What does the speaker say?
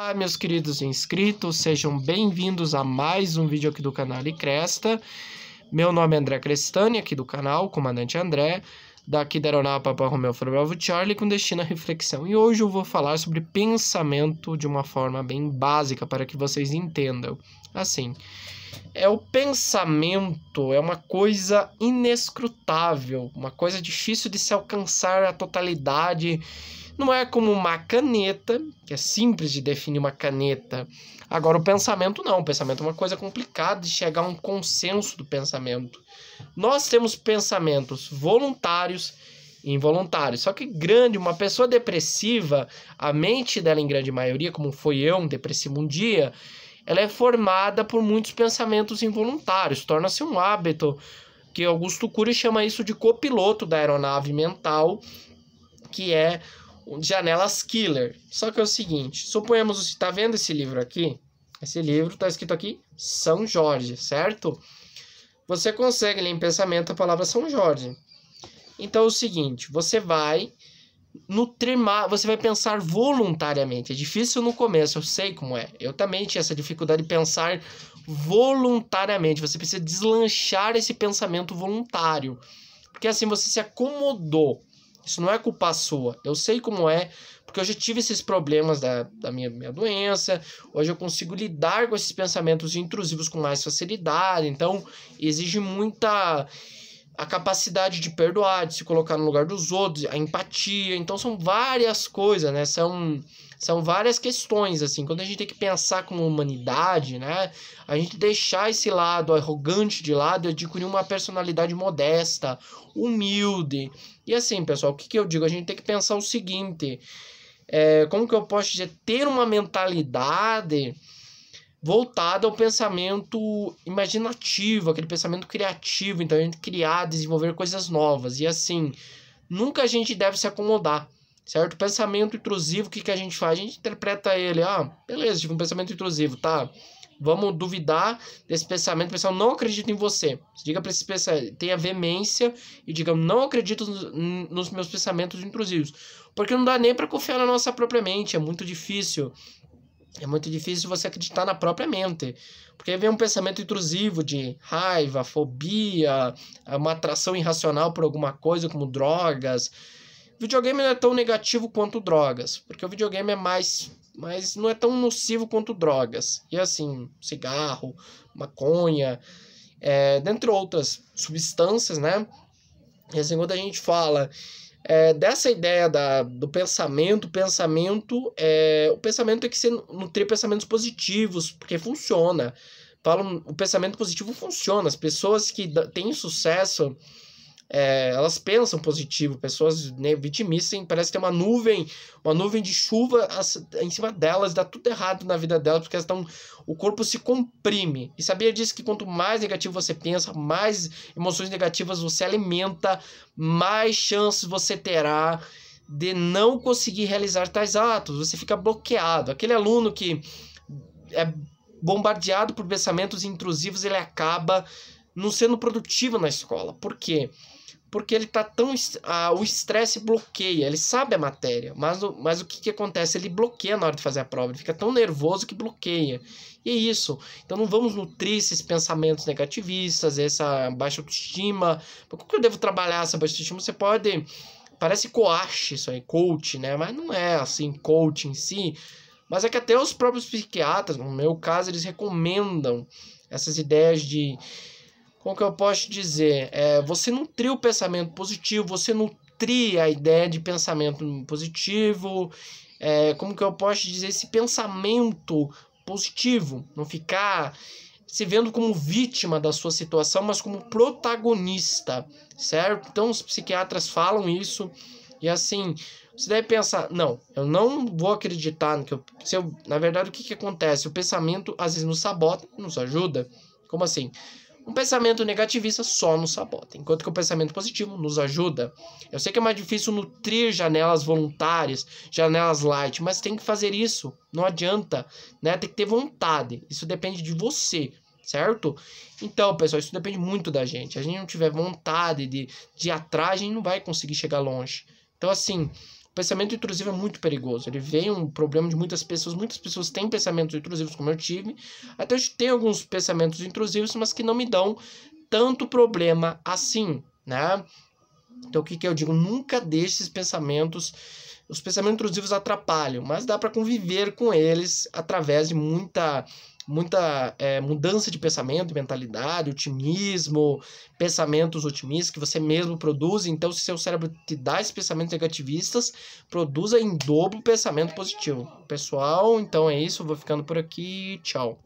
Olá meus queridos inscritos, sejam bem-vindos a mais um vídeo aqui do canal Cresta. Meu nome é André Crestani, aqui do canal, Comandante André, daqui da Aeronave Papa Romeo Bravo Charlie, com destino à reflexão. E hoje eu vou falar sobre pensamento de uma forma bem básica, para que vocês entendam. Assim, é o pensamento, é uma coisa inescrutável, uma coisa difícil de se alcançar a totalidade não é como uma caneta, que é simples de definir uma caneta. Agora, o pensamento não. O pensamento é uma coisa complicada de chegar a um consenso do pensamento. Nós temos pensamentos voluntários e involuntários. Só que grande, uma pessoa depressiva, a mente dela, em grande maioria, como foi eu, um depressivo um dia, ela é formada por muitos pensamentos involuntários. Torna-se um hábito que Augusto Cury chama isso de copiloto da aeronave mental, que é janelas killer. Só que é o seguinte, suponhamos, está vendo esse livro aqui? Esse livro está escrito aqui São Jorge, certo? Você consegue ler em pensamento a palavra São Jorge. Então é o seguinte, você vai nutrir, você vai pensar voluntariamente. É difícil no começo, eu sei como é. Eu também tinha essa dificuldade de pensar voluntariamente. Você precisa deslanchar esse pensamento voluntário. Porque assim você se acomodou isso não é culpa sua. Eu sei como é, porque eu já tive esses problemas da, da minha, minha doença. Hoje eu consigo lidar com esses pensamentos intrusivos com mais facilidade. Então, exige muita a capacidade de perdoar, de se colocar no lugar dos outros, a empatia. Então, são várias coisas, né? São são várias questões, assim. Quando a gente tem que pensar como humanidade, né? A gente deixar esse lado arrogante de lado e adquirir uma personalidade modesta, humilde. E assim, pessoal, o que, que eu digo? A gente tem que pensar o seguinte. É, como que eu posso dizer? Ter uma mentalidade voltada ao pensamento imaginativo, aquele pensamento criativo, então a gente criar, desenvolver coisas novas. E assim, nunca a gente deve se acomodar certo? Pensamento intrusivo, o que, que a gente faz? A gente interpreta ele, ah, beleza, tive um pensamento intrusivo, tá? Vamos duvidar desse pensamento, pessoal não acredito em você. Diga para esse pensamento, tenha veemência e diga, não acredito nos meus pensamentos intrusivos. Porque não dá nem para confiar na nossa própria mente, é muito difícil. É muito difícil você acreditar na própria mente. Porque vem um pensamento intrusivo de raiva, fobia, uma atração irracional por alguma coisa, como drogas, videogame não é tão negativo quanto drogas, porque o videogame é mais, mas não é tão nocivo quanto drogas. E assim, cigarro, maconha, é, dentre outras substâncias, né? E assim, quando a gente fala é, dessa ideia da, do pensamento, pensamento é, o pensamento tem que ser nutrir pensamentos positivos, porque funciona. Falam, o pensamento positivo funciona. As pessoas que têm sucesso é, elas pensam positivo, pessoas né, vitimistas, parece ter uma nuvem, uma nuvem de chuva em cima delas, dá tudo errado na vida delas, porque elas estão. O corpo se comprime. E sabia disso que quanto mais negativo você pensa, mais emoções negativas você alimenta, mais chances você terá de não conseguir realizar tais atos. Você fica bloqueado. Aquele aluno que é bombardeado por pensamentos intrusivos, ele acaba não sendo produtivo na escola. Por quê? Porque porque ele tá tão. Ah, o estresse bloqueia, ele sabe a matéria, mas, o, mas o que, que acontece? Ele bloqueia na hora de fazer a prova, ele fica tão nervoso que bloqueia. E é isso. Então não vamos nutrir esses pensamentos negativistas, essa baixa autoestima. Por que eu devo trabalhar essa baixa autoestima? Você pode. Parece coach isso aí, coach, né? Mas não é assim, coach em si. Mas é que até os próprios psiquiatras, no meu caso, eles recomendam essas ideias de como que eu posso dizer? É, você nutrir o pensamento positivo, você nutrir a ideia de pensamento positivo. É, como que eu posso dizer? Esse pensamento positivo, não ficar se vendo como vítima da sua situação, mas como protagonista, certo? Então os psiquiatras falam isso e assim você deve pensar, não, eu não vou acreditar no que eu, se eu na verdade o que que acontece? O pensamento às vezes nos sabota, nos ajuda. Como assim? Um pensamento negativista só nos sabota, enquanto que o pensamento positivo nos ajuda. Eu sei que é mais difícil nutrir janelas voluntárias, janelas light, mas tem que fazer isso. Não adianta, né? Tem que ter vontade. Isso depende de você, certo? Então, pessoal, isso depende muito da gente. Se a gente não tiver vontade de, de ir atrás, a gente não vai conseguir chegar longe. Então, assim, pensamento intrusivo é muito perigoso. Ele vem um problema de muitas pessoas. Muitas pessoas têm pensamentos intrusivos, como eu tive. Até eu tenho alguns pensamentos intrusivos, mas que não me dão tanto problema assim, né? Então, o que, que eu digo? Nunca deixe esses pensamentos. Os pensamentos intrusivos atrapalham, mas dá para conviver com eles através de muita muita é, mudança de pensamento, mentalidade, otimismo, pensamentos otimistas que você mesmo produz. Então, se seu cérebro te dá esses pensamentos negativistas, produza em dobro pensamento positivo. Pessoal, então é isso. Vou ficando por aqui. Tchau.